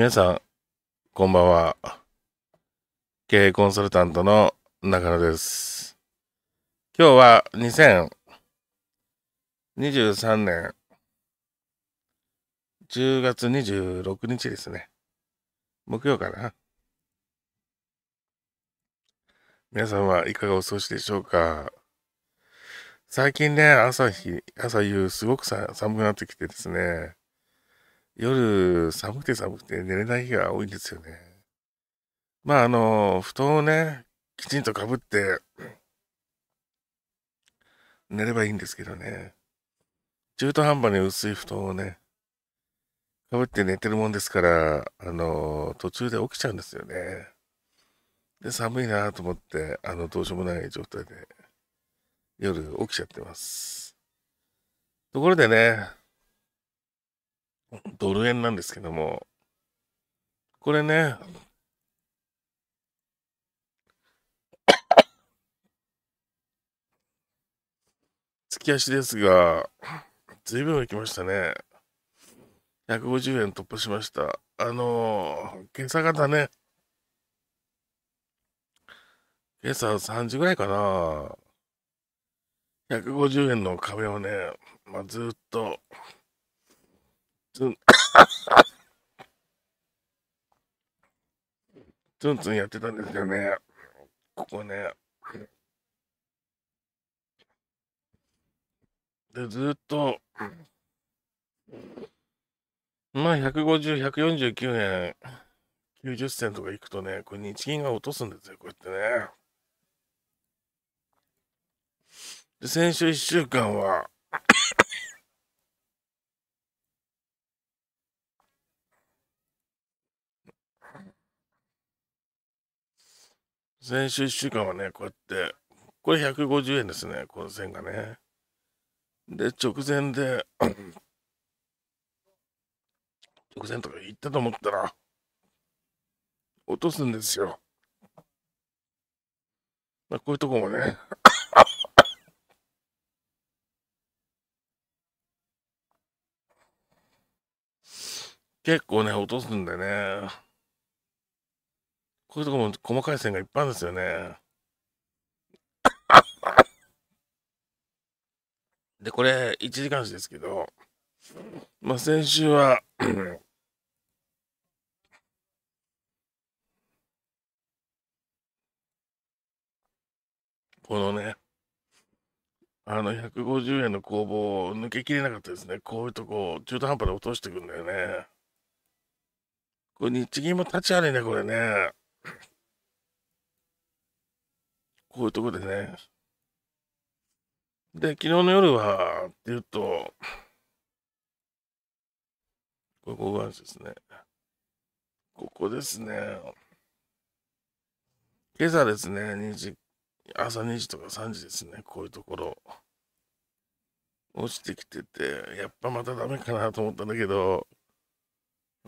皆さん、こんばんは。経営コンサルタントの中野です。今日は2023年10月26日ですね。木曜かな。皆さんはいかがお過ごしでしょうか最近ね、朝日、朝夕、すごくさ寒くなってきてですね、夜寒くて寒くて寝れない日が多いんですよね。まああの、布団をね、きちんとかぶって、寝ればいいんですけどね。中途半端に薄い布団をね、かぶって寝てるもんですから、あの、途中で起きちゃうんですよね。で、寒いなと思って、あの、どうしようもない状態で、夜起きちゃってます。ところでね、ドル円なんですけども、これね、月足ですが、随分行きましたね。150円突破しました。あのー、今朝方ね、今朝3時ぐらいかな、150円の壁をね、まあ、ずっと、ツン、ツンツンやってたんですよね。ここね。で、ずっと、まあ、150、149円、90銭とか行くとね、これ日銀が落とすんですよ、こうやってね。で、先週1週間は、先週1週間はね、こうやって、これ150円ですね、この線がね。で、直前で、直前とか行ったと思ったら、落とすんですよ。まあ、こういうとこもね結構ね、落とすんでね。こういうとこも細かい線がいっぱいあるんですよね。で、これ、1時間ですけど、まあ、先週は このね、あの、150円の工房を抜けきれなかったですね。こういうとこ、中途半端で落としてくんだよね。これ、日銀も立ち悪いね、これね。こういうとこでね。で、昨日の夜は、って言うと、ここがですね。ここですね。今朝ですね、2時、朝2時とか3時ですね、こういうところ。落ちてきてて、やっぱまたダメかなと思ったんだけど、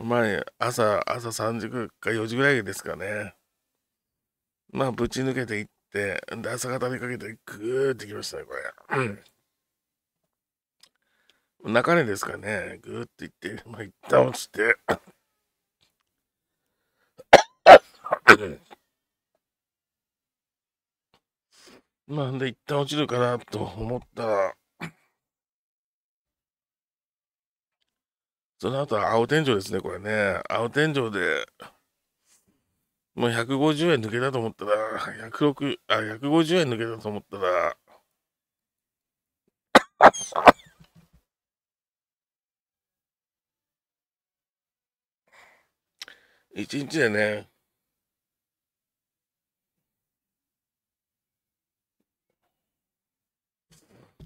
前、朝、朝3時か4時ぐらいですかね。まあ、ぶち抜けていって、で、朝方にかけて、グーってきましたね、これ。中根ですかね、グーっていって、まあ、一旦落ちて。まあ、で、一旦落ちるかなと思ったら、その後は青天井ですね、これね。青天井で、もう150円抜けたと思ったら、106あ、150円抜けたと思ったら、一日でね、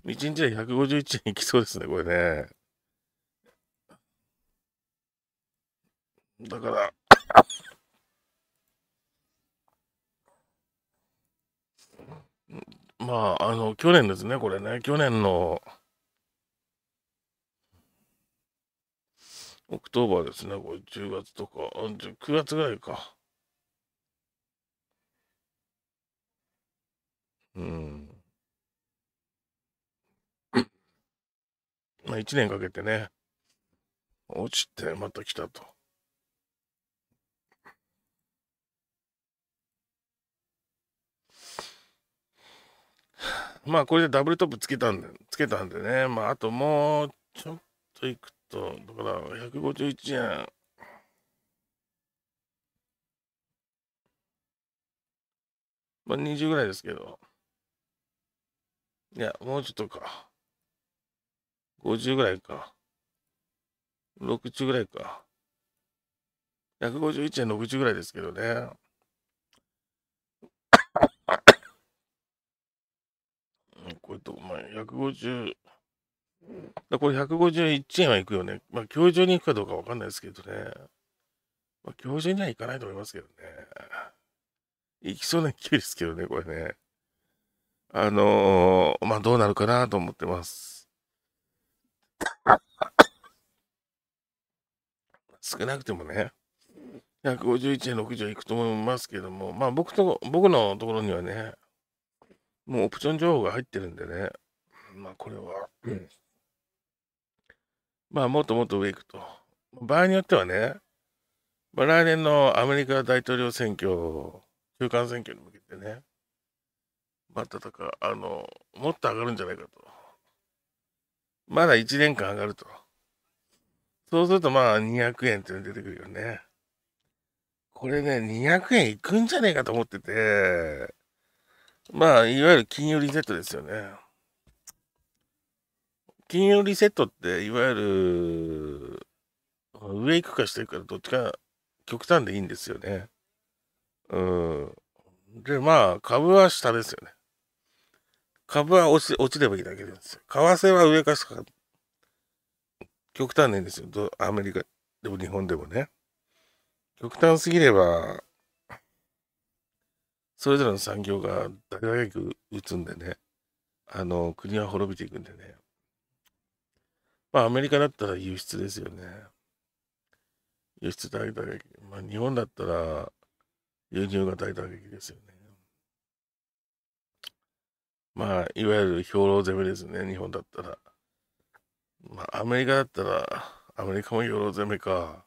一日で151円いきそうですね、これね。だから、まあ、あの、去年ですね、これね、去年の、オクトーバーですね、これ10月とか、9月ぐらいか。うん。まあ、1年かけてね、落ちてまた来たと。まあこれでダブルトップつけたんで、つけたんでね。まああともうちょっといくと、だから151円。まあ20ぐらいですけど。いや、もうちょっとか。50ぐらいか。60ぐらいか。151円60ぐらいですけどね。これと、お前150、だこれ151円はいくよね。まあ、今日中に行くかどうかわかんないですけどね。まあ、今日中には行かないと思いますけどね。行きそうな勢いですけどね、これね。あのー、まあ、どうなるかなと思ってます。少なくてもね、151円60いくと思いますけども、まあ、僕と、僕のところにはね、もうオプション情報が入ってるんでね。まあこれは、うん。まあもっともっと上行くと。場合によってはね、まあ、来年のアメリカ大統領選挙、中間選挙に向けてね、またとか、あの、もっと上がるんじゃないかと。まだ1年間上がると。そうするとまあ200円っていうの出てくるよね。これね、200円いくんじゃねえかと思ってて、まあ、いわゆる金融リセットですよね。金融リセットって、いわゆる、上行くかしてくか、どっちか極端でいいんですよね。うん。で、まあ、株は下ですよね。株は落ち落ちればいいだけですよ。為替は上か下か、極端でいいんですよ。アメリカでも日本でもね。極端すぎれば、それぞれの産業が大打撃打つんでね、あの、国は滅びていくんでね。まあ、アメリカだったら輸出ですよね。輸出大打撃。まあ、日本だったら輸入が大打撃ですよね。まあ、いわゆる兵糧攻めですね、日本だったら。まあ、アメリカだったら、アメリカも兵糧攻めか。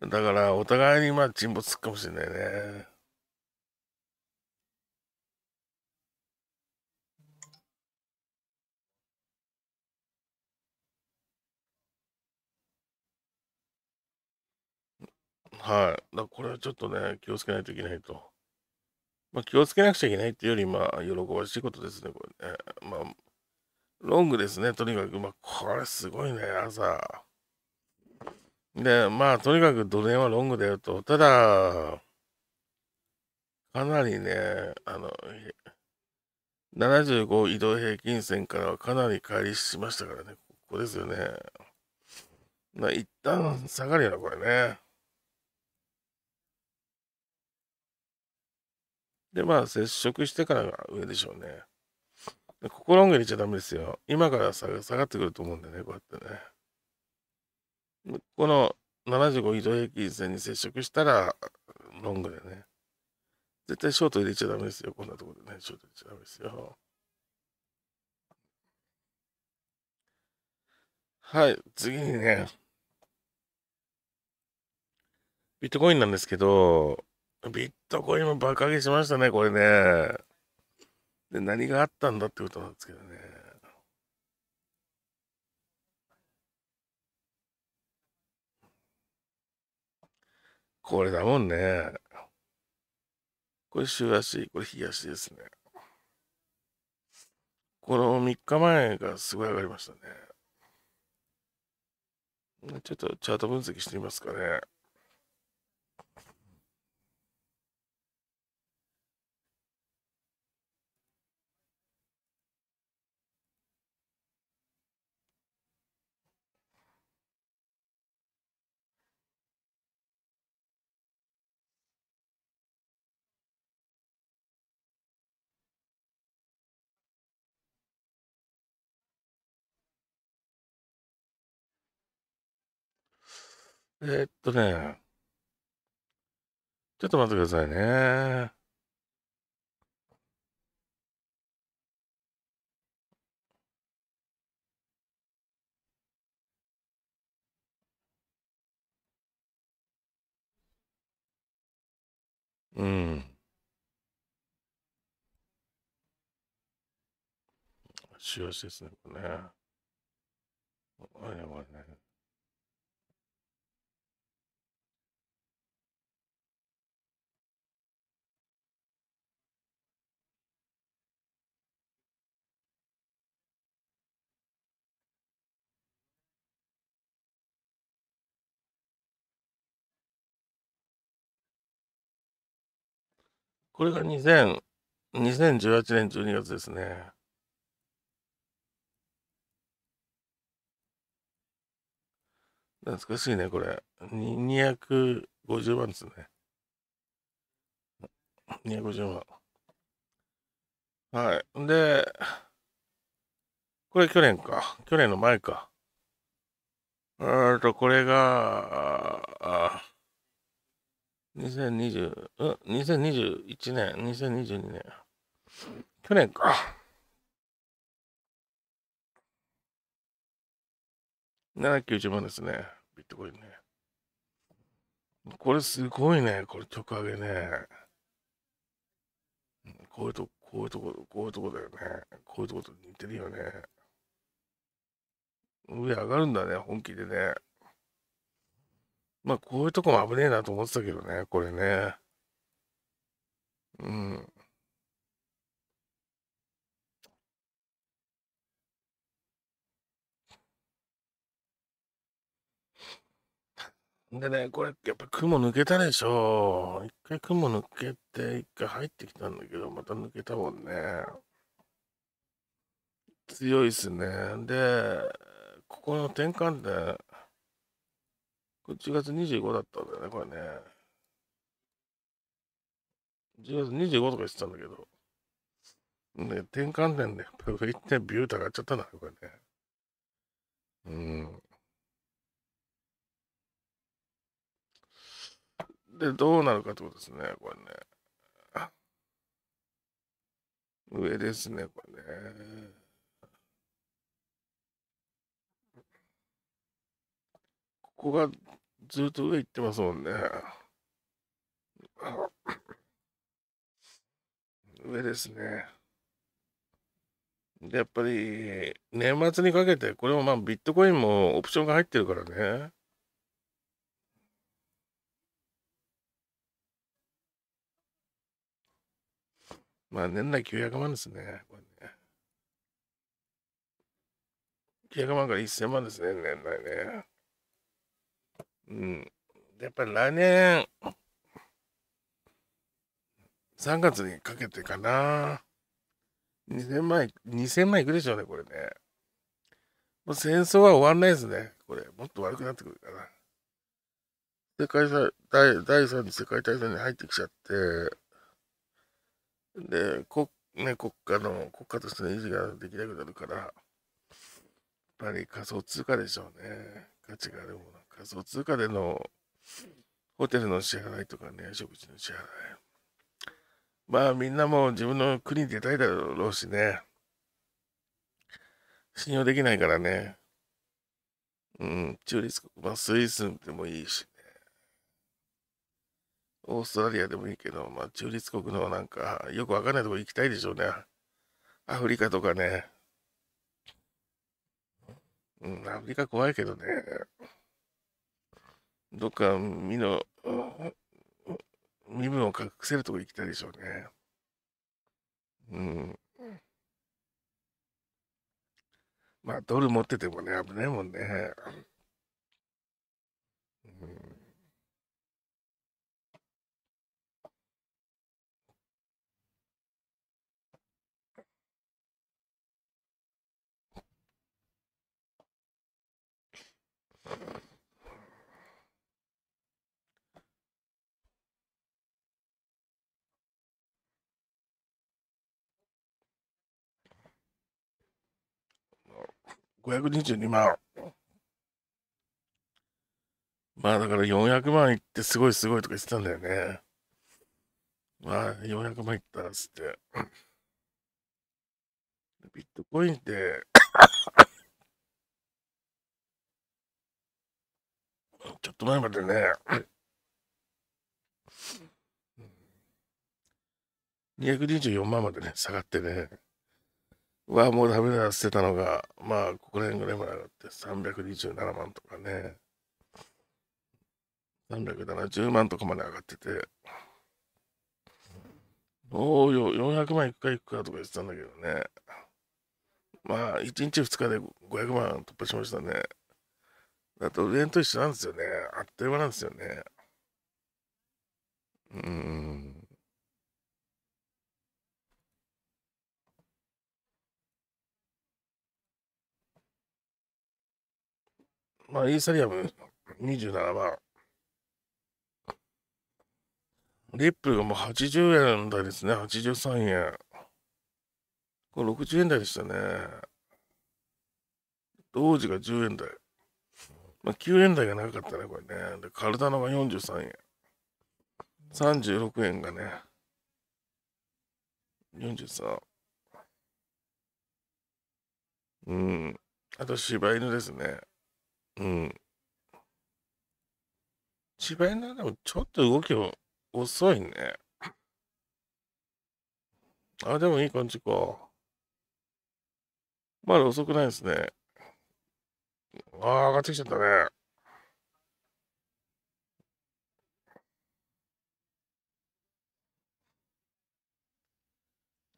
だから、お互いにまあ沈没するかもしれないね。はい。だこれはちょっとね、気をつけないといけないと。まあ、気をつけなくちゃいけないっていうより、まあ、喜ばしいことですね、これね。まあ、ロングですね、とにかく。まあ、これすごいね、朝。で、まあ、とにかくド電はロングだよと。ただ、かなりね、あの、75移動平均線からはかなり乖離しましたからね、ここですよね。まあ、一旦下がるよな、これね。で、まあ、接触してからが上でしょうね。で心が入れちゃダメですよ。今から下がってくると思うんでね、こうやってね。この75移動平均線に接触したら、ロングでね。絶対ショート入れちゃダメですよ。こんなところでね、ショート入れちゃダメですよ。はい、次にね、ビットコインなんですけど、ビットコインも爆上げしましたね、これね。で、何があったんだってことなんですけどね。これだもんね。これ週足、これ日足ですね。この3日前がすごい上がりましたね。ちょっとチャート分析してみますかね。えー、っとね、ちょっと待ってくださいね。うん。使用施設ね、これね。あれね、これね。これが2000 2018年12月ですね。懐かしいね、これ。250万ですね。250万。はい。で、これ去年か。去年の前か。えっと、これが、あ2020、うん、2021年、2022年。去年か。790万ですね。ビットコインね。これすごいね。これ曲上げね。こういうとこ、こういうとこ、こういうとこだよね。こういうとこと似てるよね。上上がるんだね、本気でね。まあ、こういうとこも危ねえなと思ってたけどね、これね。うん。でね、これ、やっぱ雲抜けたでしょ。一回雲抜けて、一回入ってきたんだけど、また抜けたもんね。強いっすね。で、ここの転換点、こ10月25だったんだよね、これね。10月25とか言ってたんだけど。ね、転換点でやっぱ上行ってビュータ上がっちゃったんだ、これね。うん。で、どうなるかってことですね、これね。上ですね、これね。ここがずっと上行ってますもんね。上ですね。で、やっぱり、年末にかけて、これもまあビットコインもオプションが入ってるからね。まあ年内900万ですね。ね900万から1000万ですね、年内ね。うん。やっぱり来年、3月にかけてかな。2000万、2000万いくでしょうね、これね。もう戦争は終わんないですね。これ、もっと悪くなってくるかな。世界第第3次世界大戦に入ってきちゃって、で、こね、国家の、国家としての維持ができなくなるから、やっぱり仮想通貨でしょうね。価値があるもの。仮想通貨でのホテルの支払いとかね、食事の支払い。まあみんなも自分の国出たいだろうしね。信用できないからね。うん、中立国、まあスイスでもいいしね。オーストラリアでもいいけど、まあ中立国のなんか、よくわかんないとこ行きたいでしょうね。アフリカとかね。うん、アフリカ怖いけどね。どっか身の、身分を隠せるとこ行きたいでしょうね。うん。まあ、ドル持っててもね、危ないもんね。うん522万。まあだから400万いってすごいすごいとか言ってたんだよね。まあ400万いったっつって。ビットコインってちょっと前までね、224万までね、下がってね。うわ、もうダメだ、捨てたのが、まあ、ここら辺ぐらいまで上がって327万とかね、370万とかまで上がってて、おおよ、400万いくかいくかとか言ってたんだけどね。まあ、1日2日で500万突破しましたね。だと、上と一緒なんですよね。あっという間なんですよね。うん。まあ、イーサリアム27万。リップルがもう80円台ですね。83円。これ60円台でしたね。同時が10円台。まあ、9円台が長かったね、これね。で、カルダナが43円。36円がね。43。うん。あと、柴犬ですね。うん。千葉なでもちょっと動きは遅いね。あ、でもいい感じか。まだ遅くないですね。ああ、上がってきちゃったね。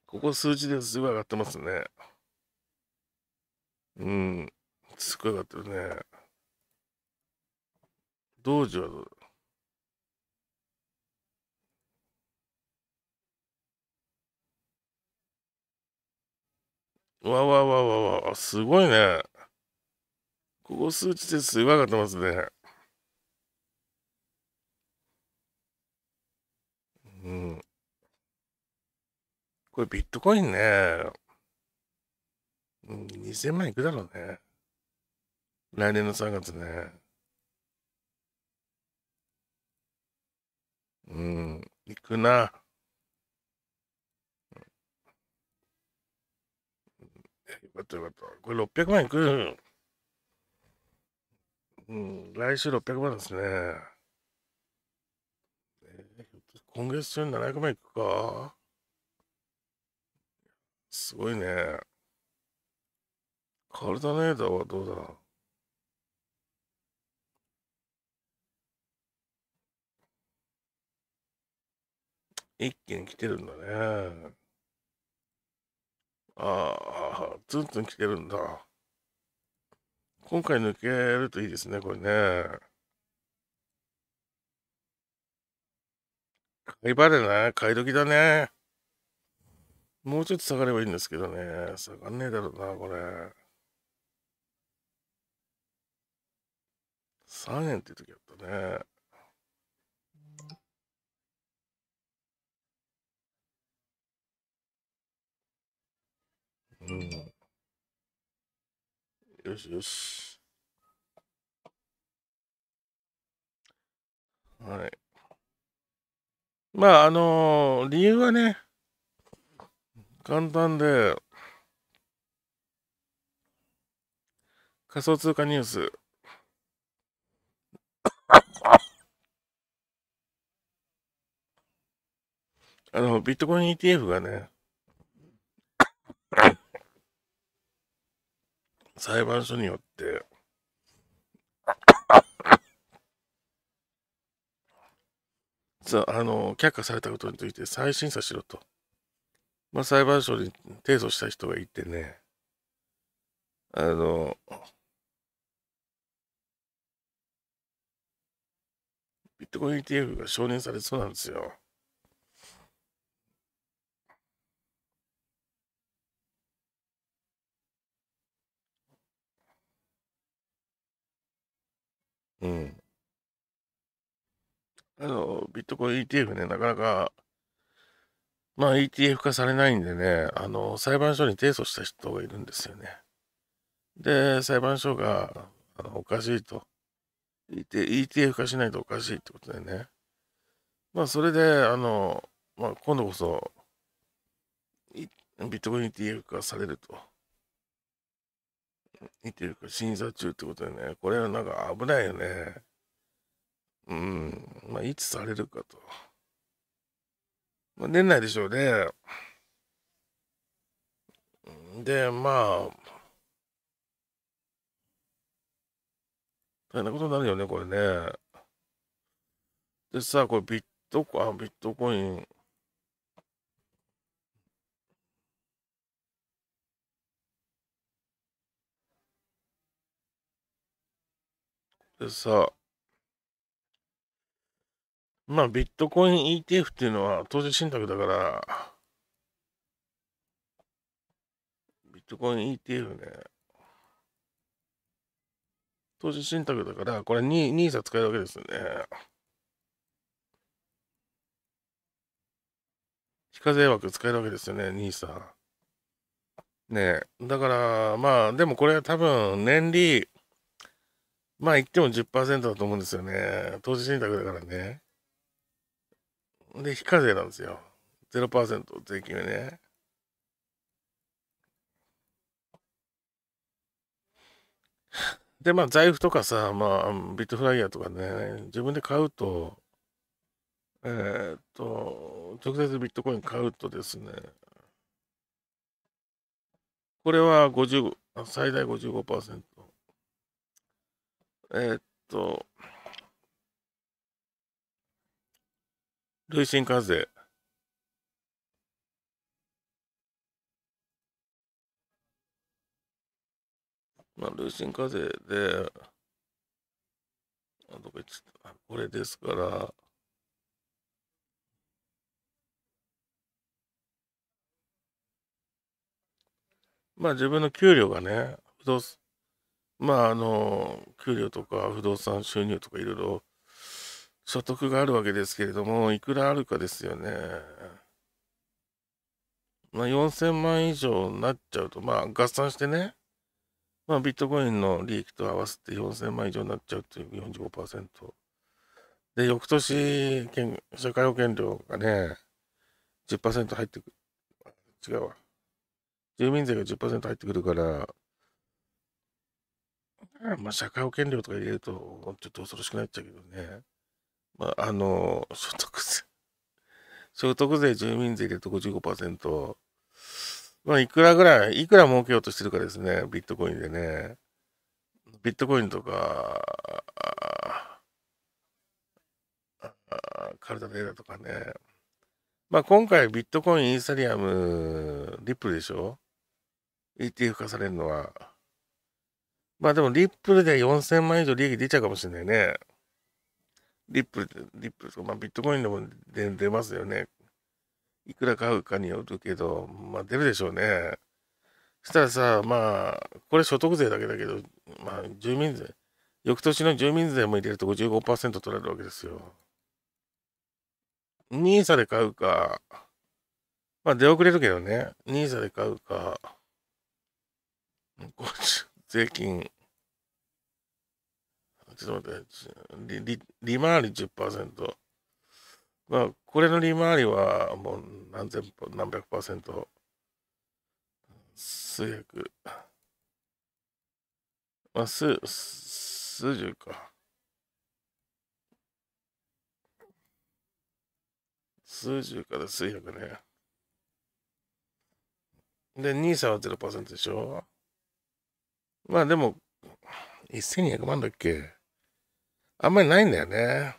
ここ数字ですごい上がってますね。うん、すごい上がってるね。道場はどうわわわわわ、すごいね。ここ数値ですご上がってますね。うん。これビットコインね。うん、2000万いくだろうね。来年の3月ね。うん、行くな。よかったよかった。これ600万いく。うん、来週600万ですね。えー、今月中に700万いくかすごいね。カルタネーターはどうだ一気に来てるんだね。ああ、ツンツン来てるんだ。今回抜けるといいですね、これね。買いバレね、買い時だね。もうちょっと下がればいいんですけどね。下がんねえだろうな、これ。3円っていう時あったね。うん。よしよし。はい。まあ、あのー、理由はね、簡単で、仮想通貨ニュース。あの、ビットコイン ETF がね、裁判所によって さあの却下されたことについて再審査しろと、まあ、裁判所に提訴した人がいてねあのビットコイン ETF が承認されそうなんですよ。うん。あの、ビットコイン ETF ね、なかなか、まあ ETF 化されないんでね、あの、裁判所に提訴した人がいるんですよね。で、裁判所が、あの、おかしいと。ETF 化しないとおかしいってことでね。まあ、それで、あの、まあ、今度こそ、ビットコイン ETF 化されると。見てるか審査中ってことでね、これはなんか危ないよね。うん、まあ、いつされるかと。まあ、年内でしょうね。で、まあ、大変なことになるよね、これね。でさ、これビットコイン、ビットコイン、でさ、まあ、ビットコイン ETF っていうのは投資信託だから、ビットコイン ETF ね、投資信託だから、これ NISA 使えるわけですよね。非課税枠使えるわけですよね、NISA。ねだから、まあ、でもこれは多分、年利、まあ言っても10%だと思うんですよね。投資信託だからね。で、非課税なんですよ。0%税金はね。で、まあ財布とかさ、まあビットフライヤーとかね、自分で買うと、えー、っと、直接ビットコイン買うとですね、これは5 5最大55%。えー、っと、累進課税。まあ、累進課税で、あどこ行っちたこれですから、まあ自分の給料がね、不動産、まあ、あの、給料とか不動産収入とかいろいろ所得があるわけですけれども、いくらあるかですよね。まあ、4000万以上になっちゃうと、まあ、合算してね、まあ、ビットコインの利益と合わせて4000万以上になっちゃうという45%。で、翌年、社会保険料がね、10%入ってくる。違うわ。住民税が10%入ってくるから、まあ、社会保険料とか入れると、ちょっと恐ろしくなっちゃうけどね。まあ、あの、所得税、所得税、住民税入れると55%。まあ、いくらぐらい、いくら儲けようとしてるかですね、ビットコインでね。ビットコインとか、カルタデータとかね。まあ、今回ビットコイン、イーサリアム、リップルでしょ ?ETF 化されるのは。まあでも、リップルで4000万以上利益出ちゃうかもしれないね。リップル、リップルとか、まあビットコインでも出ますよね。いくら買うかによるけど、まあ出るでしょうね。そしたらさ、まあ、これ所得税だけだけど、まあ住民税、翌年の住民税も入れると55%取られるわけですよ。NISA で買うか、まあ出遅れるけどね、NISA で買うか、税金、ちょっと待って、利利回り10%。まあ、これの利回りはもう何千、何百パーセント、数百、まあ、数、数十か。数十から数百ね。で、NISA は0%でしょまあでも、1200万だっけあんまりないんだよね。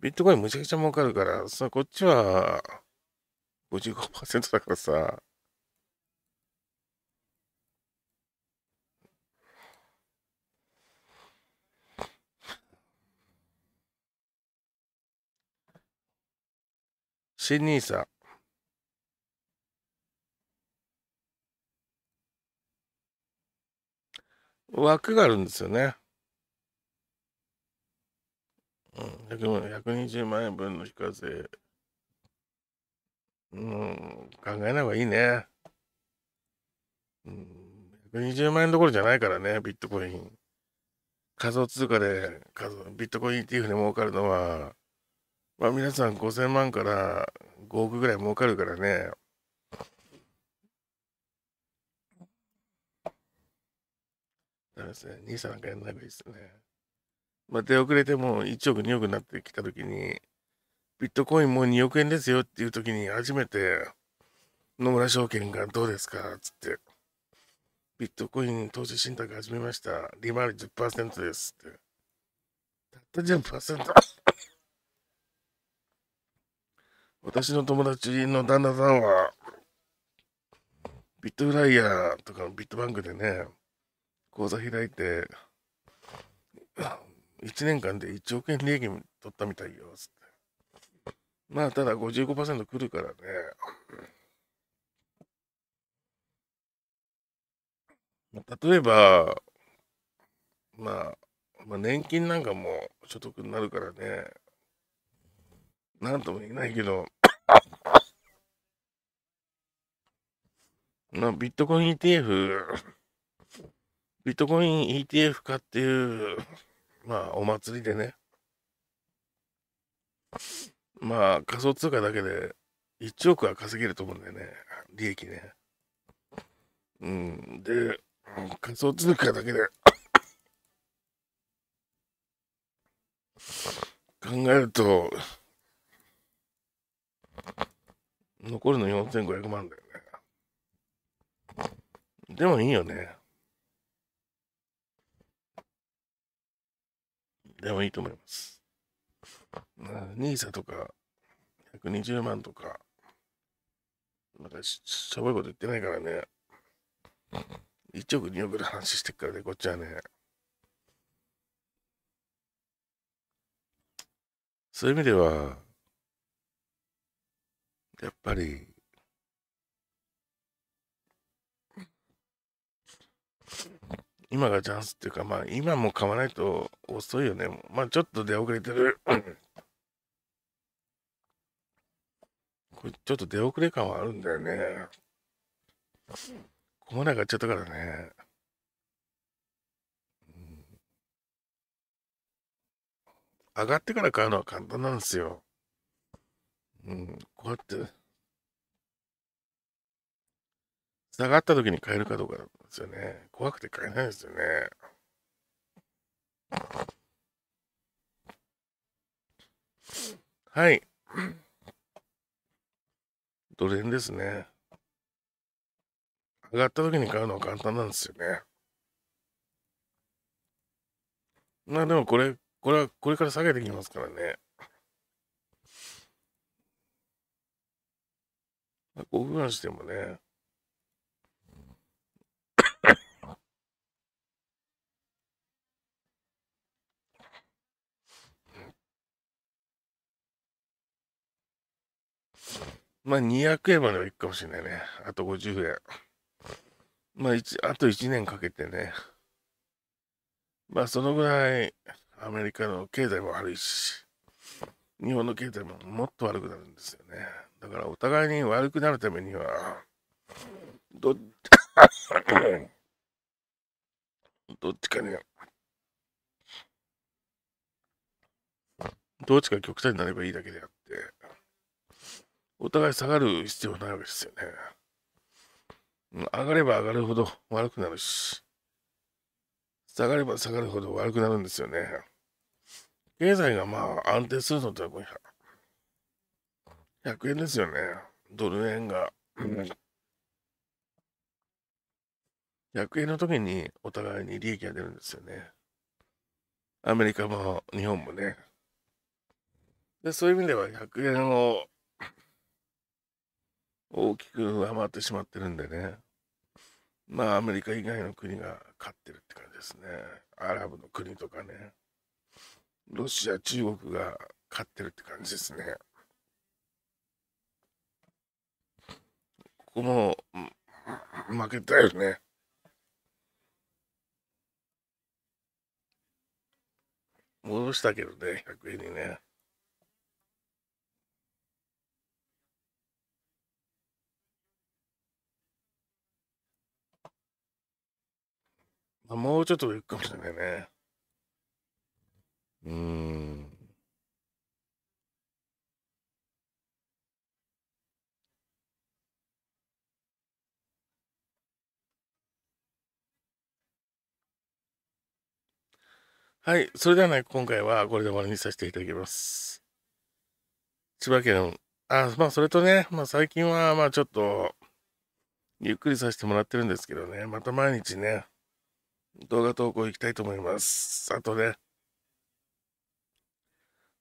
ビットコインむちゃくちゃ儲かるから、さ、こっちは55%だからさ、新ニーサ枠があるんですよね。うん、120万円分の非課税。うん、考えない方がいいね。うん、120万円どころじゃないからね、ビットコイン。仮想通貨で仮想ビットコインう t f で儲かるのは、まあ皆さん5000万から5億ぐらい儲かるからね。ダメですね。兄さんなんかやんない方がいいですね。まあ、出遅れても1億2億になってきた時に、ビットコインもう2億円ですよっていう時に初めて、野村証券がどうですかつって、ビットコイン投資信託始めました。利回り10%ですって。たった10%。私の友達の旦那さんは、ビットフライヤーとかビットバンクでね、口座開いて、1年間で1億円利益取ったみたいよ、つって。まあ、ただ55%来るからね。例えば、まあ、まあ、年金なんかも所得になるからね、なんとも言えないけど、まあ、ビットコイン ETF、ビットコイン ETF かっていう、まあ、お祭りでね、まあ、仮想通貨だけで1億は稼げると思うんだよね、利益ね。うん、で、仮想通貨だけで考えると、残るの4500万だよね。でもいいよね。でもいいと思います。nisa とか、120万とか、なんかししょぼいこと言ってないからね。1億2億の話してっからね、こっちはね。そういう意味では、やっぱり、今がチャンスっていうか、まあ今も買わないと遅いよね。まあちょっと出遅れてる。これちょっと出遅れ感はあるんだよね。ここまで上がっちゃったからね。上がってから買うのは簡単なんですよ。うん、こうやって。下がった時に買えるかどうかなんですよね。怖くて買えないですよね。はい。ドル円ですね。上がった時に買うのは簡単なんですよね。まあでもこれ、これは、これから下げてきますからね。まあ、5分してもね。まあ200円まではいくかもしれないね。あと50円。まああと1年かけてね。まあそのぐらいアメリカの経済も悪いし、日本の経済ももっと悪くなるんですよね。だからお互いに悪くなるためには、どっどっちかね、どっちか極端になればいいだけであって。お互い下がる必要ないわけですよね。上がれば上がるほど悪くなるし、下がれば下がるほど悪くなるんですよね。経済がまあ安定するのって100円ですよね。ドル円が。100円の時にお互いに利益が出るんですよね。アメリカも日本もね。で、そういう意味では100円を大きく上回ってしまってるんでね。まあ、アメリカ以外の国が勝ってるって感じですね。アラブの国とかね。ロシア、中国が勝ってるって感じですね。ここも、負けたよね。戻したけどね、100円にね。もうちょっと行くかもしれないね。うん。はい。それではね、今回はこれで終わりにさせていただきます。千葉県、あ、まあ、それとね、まあ、最近は、まあ、ちょっと、ゆっくりさせてもらってるんですけどね、また毎日ね、動画投稿行きたいと思います。あとね、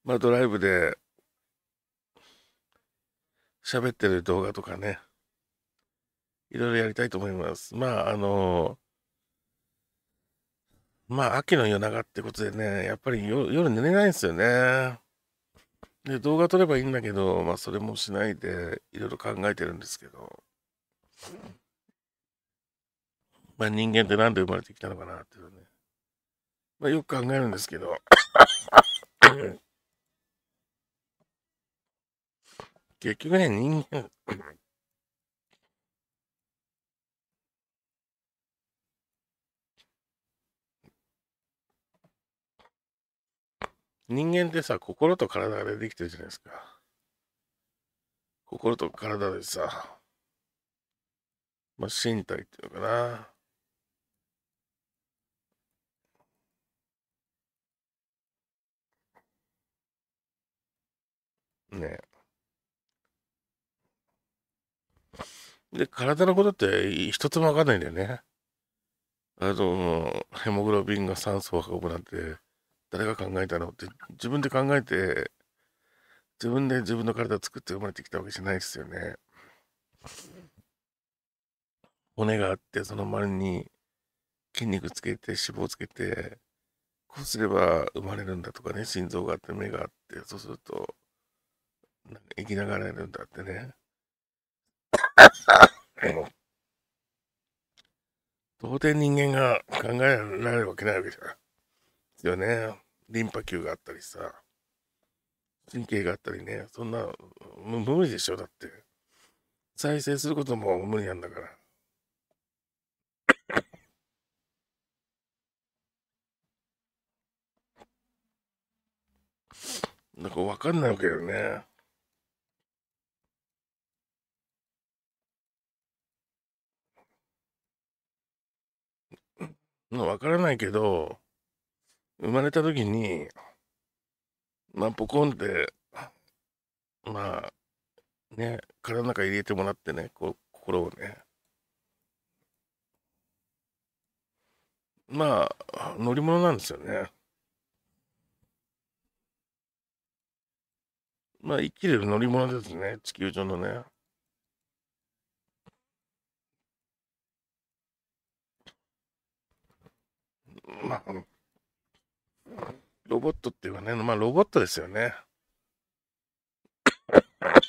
まあドライブで喋ってる動画とかね、いろいろやりたいと思います。まああのまあ秋の夜長ってことでね、やっぱり夜寝れないんですよね。で、動画撮ればいいんだけど、まあそれもしないでいろいろ考えてるんですけど。まあ、人間って何で生まれてきたのかなっていうね、まあ、よく考えるんですけど 結局ね、人間人間ってさ、心と体が出てきてるじゃないですか。心と体でさ、まあ、身体っていうのかな。ねで、体のことって一つもわかんないんだよね。あの、ヘモグロビンが酸素を運ぶなんて、誰が考えたのって、自分で考えて、自分で自分の体を作って生まれてきたわけじゃないですよね。骨があって、その周りに筋肉つけて、脂肪つけて、こうすれば生まれるんだとかね、心臓があって、目があって、そうすると、生きながられるんだってね。当 然人間が考えられるわけないわけじゃん。ですよね。リンパ球があったりさ、神経があったりね、そんな、無理でしょ、だって。再生することも無理なんだから。なんかわかんないわけよね。わからないけど、生まれた時に、まあ、ポコンって、まあ、ね、体の中入れてもらってね、こ心をね。まあ、乗り物なんですよね。まあ、生きれる乗り物ですね、地球上のね。まあ、ロボットっていうかね、まあロボットですよね。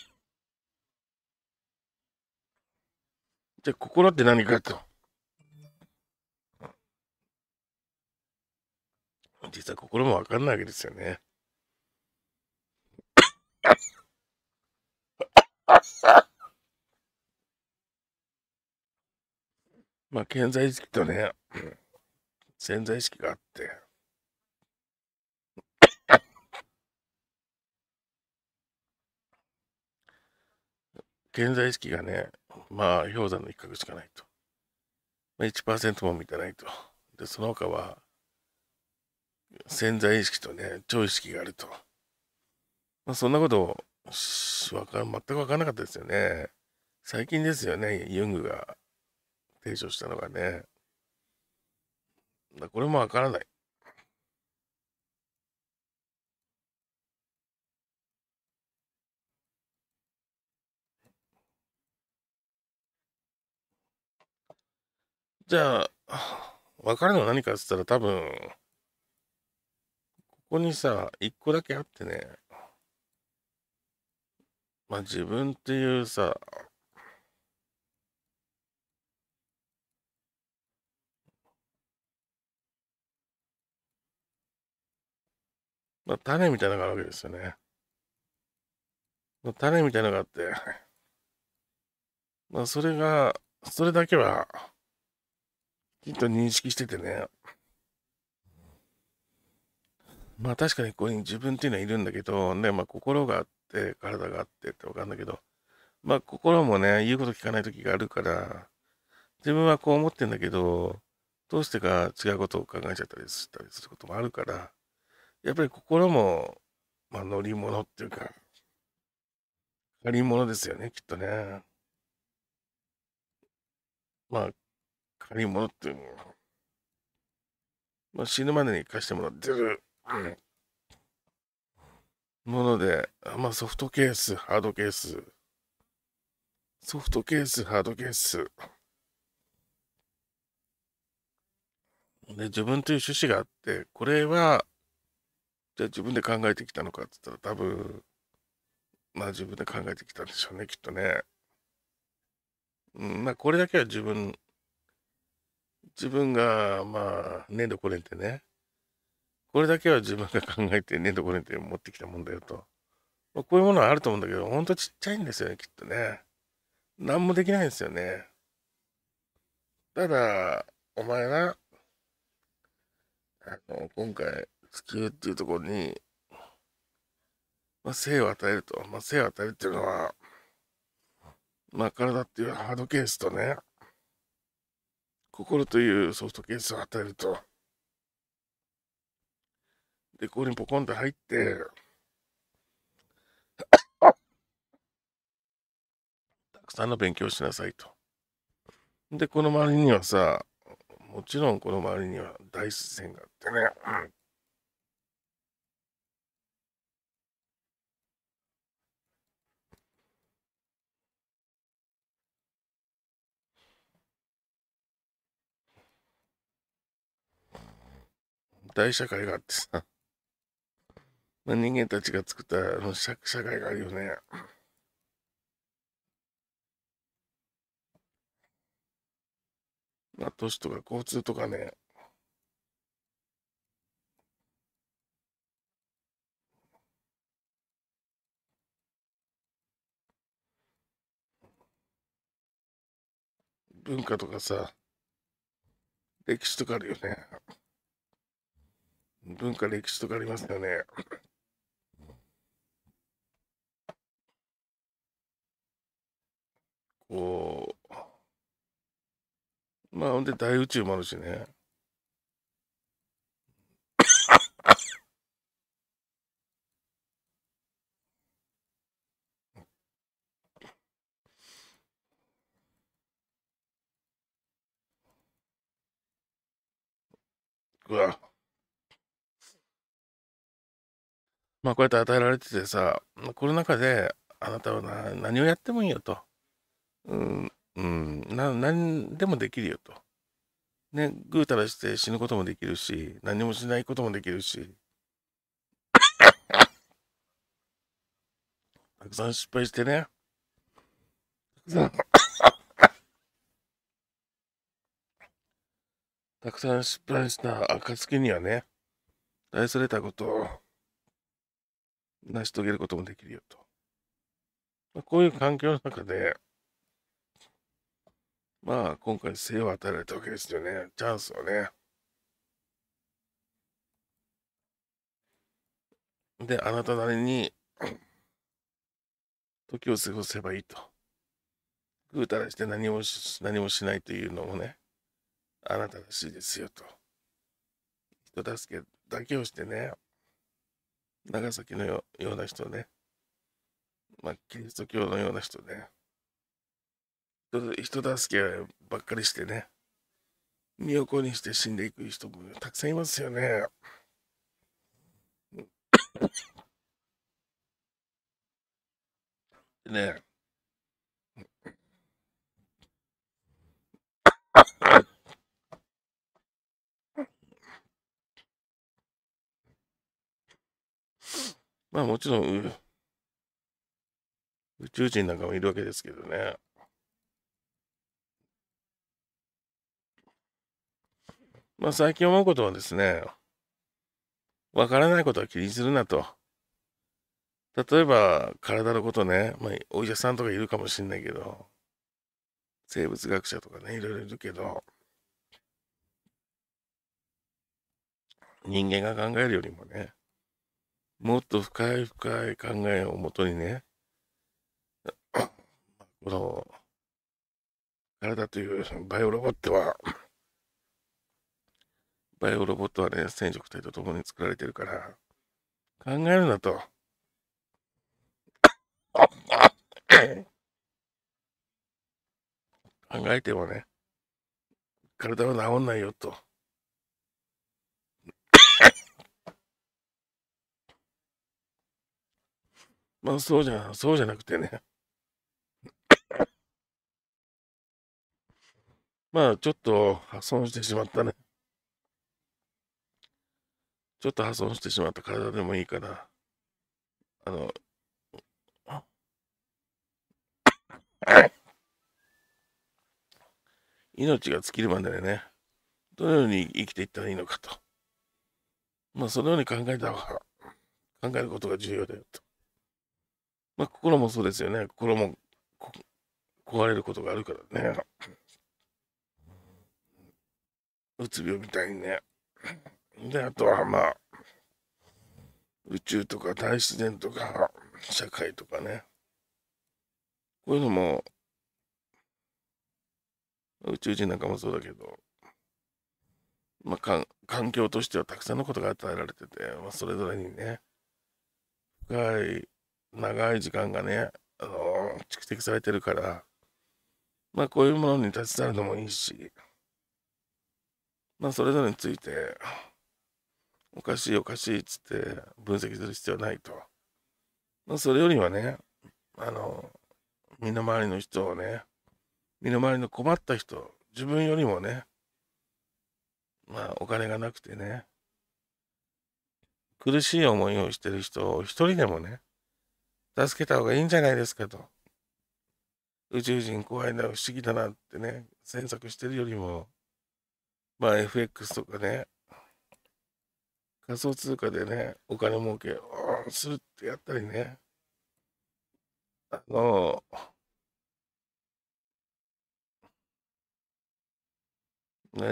じゃあ心って何かと。実は心もわかんないわけですよね。まあ、健在意識とね、潜在意識があって、潜在意識がね、まあ、氷山の一角しかないと。1%も満たないと。で、その他は、潜在意識とね、超意識があると。まあ、そんなことを、わか全く分からなかったですよね。最近ですよね、ユングが提唱したのがね。だこれもわからない。じゃあ、分かるのは何かっつったら多分、ここにさ、一個だけあってね、まあ自分っていうさ、まあ、種みたいなのがあるわけですよね。まあ、種みたいなのがあって、まあ、それが、それだけは、きっと認識しててね。まあ確かにここに自分っていうのはいるんだけど、ね、まあ心があって、体があってってわかるんだけど、まあ心もね、言うこと聞かない時があるから、自分はこう思ってんだけど、どうしてか違うことを考えちゃったりしたりすることもあるから、やっぱり心も、まあ、乗り物っていうか、借り物ですよね、きっとね。まあ、借り物っていうのは、まあ、死ぬまでに貸してもらってる、もので、まあ、ソフトケース、ハードケース、ソフトケース、ハードケース。で、自分という趣旨があって、これは、じゃあ自分で考えてきたのかって言ったら多分まあ自分で考えてきたんでしょうねきっとね。うん、まあこれだけは自分自分がまあ粘土これんてねこれだけは自分が考えて粘土これんて持ってきたもんだよと、まあ、こういうものはあると思うんだけどほんとちっちゃいんですよねきっとね何もできないんですよねただお前なあの今回地球っていうところに、まあ、生を与えると。まあ、生を与えるっていうのは、まあ、体っていうハードケースとね、心というソフトケースを与えると。で、ここにポコンと入って、たくさんの勉強しなさいと。で、この周りにはさ、もちろんこの周りには大自然があってね、大社会があってさ、まあ、人間たちが作ったあの社社会があるよね。まあ、都市とか交通とかね、文化とかさ、歴史とかあるよね。文化歴史とかありますよね。こう、まあ、ほんで大宇宙もあるしね。うわ。まあこうやって与えられててさ、この中であなたはな何をやってもいいよと。うん、うん、な何でもできるよと。ね、ぐうたらして死ぬこともできるし、何もしないこともできるし。たくさん失敗してね。たくさんたくさん失敗した暁にはね、愛されたことを。成し遂げることもできるよと。まあ、こういう環境の中で、まあ、今回、生を与えられたわけですよね。チャンスをね。で、あなたなりに、時を過ごせばいいと。ぐうたらして何もし何もしないというのもね、あなたらしいですよと。人助けだけをしてね、長崎のような人ね、まあ、キリスト教のような人ね、人助けばっかりしてね、身を粉にして死んでいく人もたくさんいますよね。ねえ。まあもちろん、宇宙人なんかもいるわけですけどね。まあ最近思うことはですね、わからないことは気にするなと。例えば、体のことね、まあ、お医者さんとかいるかもしんないけど、生物学者とかね、いろいろいるけど、人間が考えるよりもね、もっと深い深い考えをもとにね、この、体というバイオロボットは、バイオロボットはね、染色体と共に作られてるから、考えるなと。考えてもね、体は治んないよと。まあそうじゃ、そうじゃなくてね。まあちょっと破損してしまったね。ちょっと破損してしまった体でもいいから、あの、命が尽きるまででね、どのように生きていったらいいのかと。まあ、そのように考えた方が、考えることが重要だよと。まあ、心もそうですよね。心も壊れることがあるからね。うつ病みたいにね。で、あとはまあ、宇宙とか大自然とか、社会とかね。こういうのも、宇宙人なんかもそうだけど、まあ、か環境としてはたくさんのことが与えられてて、まあ、それぞれにね、深い長い時間がね、あのー、蓄積されてるから、まあこういうものに立ち去るのもいいし、まあそれぞれについて、おかしいおかしいっつって分析する必要はないと。まあそれよりはね、あの、身の回りの人をね、身の回りの困った人、自分よりもね、まあお金がなくてね、苦しい思いをしてる人を一人でもね、助けた方がいいんじゃないですかと。宇宙人怖いな、不思議だなってね、詮索してるよりも、まあ FX とかね、仮想通貨でね、お金儲けをするってやったりね、あの、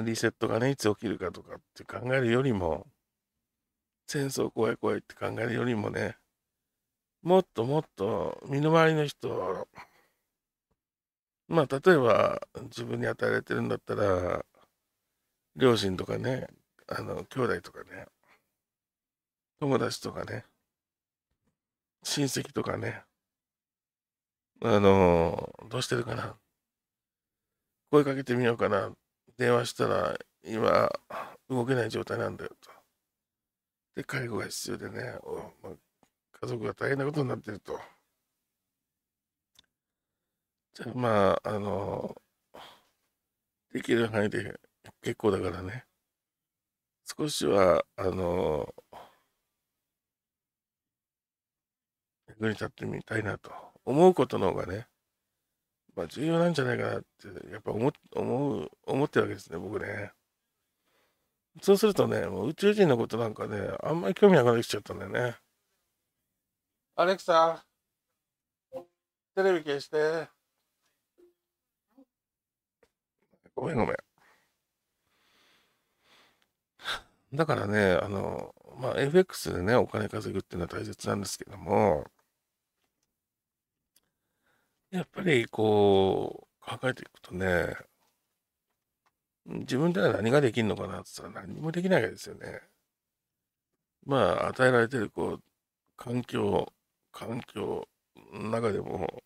リセットがね、いつ起きるかとかって考えるよりも、戦争怖い怖いって考えるよりもね、もっともっと身の回りの人まあ例えば自分に与えられてるんだったら両親とかねあの兄弟とかね友達とかね親戚とかねあのどうしてるかな声かけてみようかな電話したら今動けない状態なんだよとで介護が必要でね家族が大変なことになってると。じゃあまあ、あの、できる範囲で結構だからね、少しは、あの、役に立ってみたいなと思うことの方がね、まあ、重要なんじゃないかなって、やっぱ思思う、思ってるわけですね、僕ね。そうするとね、もう宇宙人のことなんかね、あんまり興味なくなってきちゃったんだよね。アレクサ、テレビ消して。ごめんごめん。だからね、あの、まあ、FX でね、お金稼ぐっていうのは大切なんですけども、やっぱりこう、考えていくとね、自分では何ができるのかなって言ったら何もできないわけですよね。まあ、与えられてるこう、環境、環境の中でも、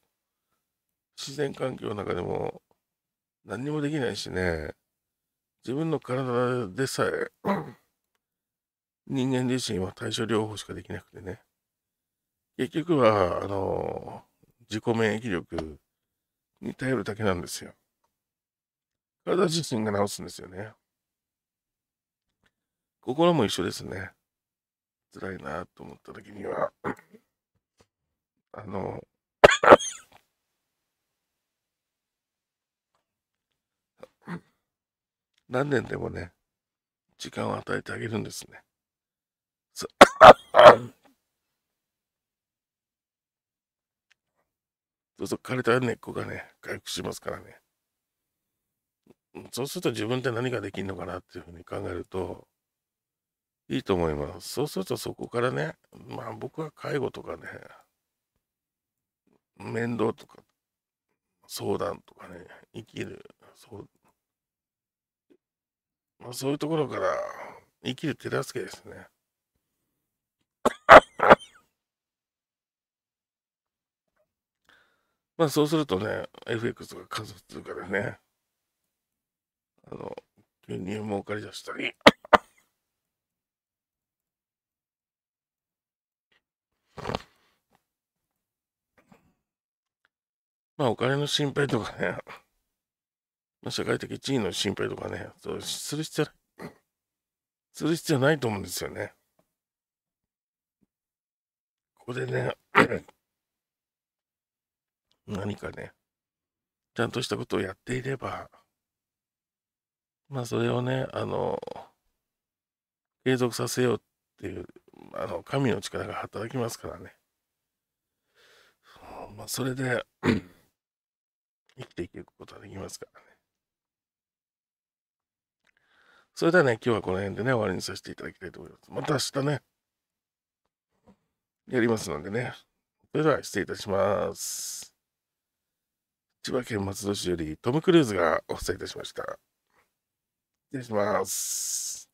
自然環境の中でも、何にもできないしね、自分の体でさえ、人間自身は対処療法しかできなくてね、結局は、あの、自己免疫力に頼るだけなんですよ。体自身が治すんですよね。心も一緒ですね。辛いなと思った時にはあの、何年でもね、時間を与えてあげるんですね。そ うすると枯れた根っこがね、回復しますからね。そうすると自分って何ができるのかなっていうふうに考えると、いいと思います。そうするとそこからね、まあ僕は介護とかね、面倒とか、相談とかね、生きる、そうまあ、そういうところから生きる手助けですね。まあそうするとね、FX とか観察するからね、あの、急に儲かり出したり。まあ、お金の心配とかね、社会的地位の心配とかね、そうする必要、する必要ないと思うんですよね。ここでね、何かね、ちゃんとしたことをやっていれば、まあ、それをね、あの、継続させようっていう、あの、神の力が働きますからね。まあ、それで生きていくことができますからね。それではね、今日はこの辺でね、終わりにさせていただきたいと思います。また明日ね、やりますのでね。それでは失礼いたします。千葉県松戸市よりトム・クルーズがお伝えいたしました。失礼します。